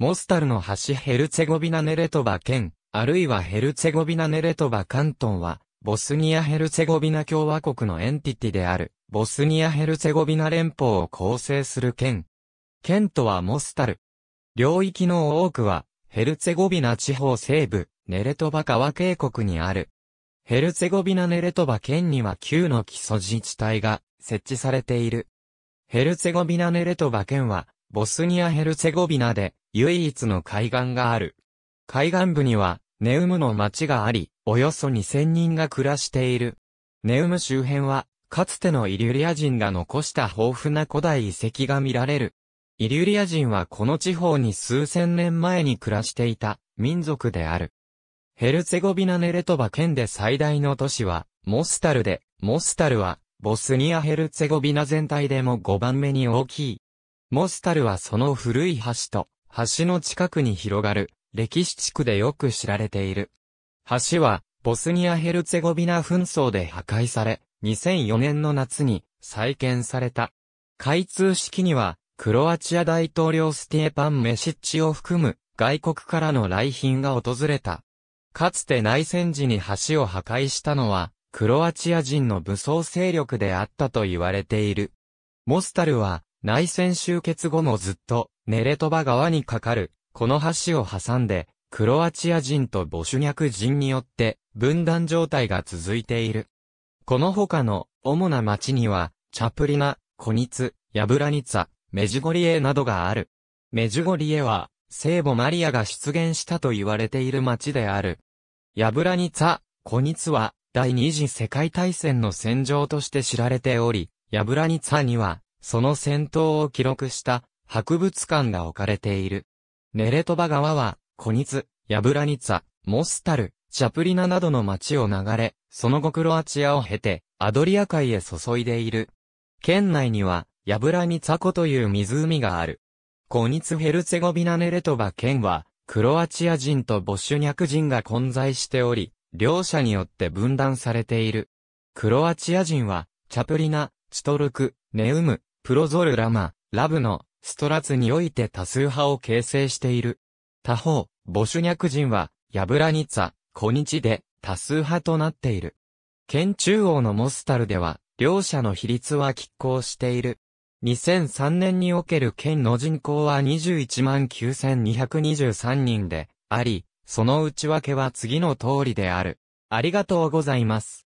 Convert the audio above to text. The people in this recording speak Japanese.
モスタルの橋ヘルツェゴビナネレトバ県、あるいはヘルツェゴビナネレトバ関東は、ボスニア・ヘルツェゴビナ共和国のエンティティである、ボスニア・ヘルツェゴビナ連邦を構成する県。県とはモスタル。領域の多くは、ヘルツェゴビナ地方西部、ネレトバ川渓谷にある。ヘルツェゴビナネレトバ県には9の基礎自治体が設置されている。ヘルツェゴビナネレトバ県は、ボスニア・ヘルツェゴビナで、唯一の海岸がある。海岸部には、ネウムの町があり、およそ2000人が暮らしている。ネウム周辺は、かつてのイリュリア人が残した豊富な古代遺跡が見られる。イリュリア人はこの地方に数千年前に暮らしていた民族である。ヘルツェゴビナネレトバ県で最大の都市はモスタルで、モスタルはボスニアヘルツェゴビナ全体でも5番目に大きい。モスタルはその古い橋と橋の近くに広がる歴史地区でよく知られている。橋はボスニア・ヘルツェゴビナ紛争で破壊され、2004年の夏に再建された。開通式には、クロアチア大統領スティエパン・メシッチを含む外国からの来賓が訪れた。かつて内戦時に橋を破壊したのは、クロアチア人の武装勢力であったと言われている。モスタルは、内戦終結後もずっと、ネレトバ川に架かる、この橋を挟んで、クロアチア人とボシュニャク人によって、分断状態が続いている。この他の、主な町には、チャプリナ、コニツ、ヤブラニツァ、メジゴリエなどがある。メジゴリエは、聖母マリアが出現したと言われている町である。ヤブラニツァ、コニツは、第二次世界大戦の戦場として知られており、ヤブラニツァには、その戦闘を記録した博物館が置かれている。ネレトバ川は、コニツ、ヤブラニツァ、モスタル、チャプリナなどの町を流れ、その後クロアチアを経て、アドリア海へ注いでいる。県内には、ヤブラニツァ湖という湖がある。コニツヘルツェゴビナネレトバ県は、クロアチア人とボシュニャク人が混在しており、両者によって分断されている。クロアチア人は、チャプリナ、チトルク、ネウム、プロゾルラマ、ラブノ、ストラツにおいて多数派を形成している。他方、ボシュニャク人は、ヤブラニツァ、コニチで多数派となっている。県中央のモスタルでは、両者の比率は拮抗している。2003年における県の人口は219,223人であり、その内訳は次の通りである。ありがとうございます。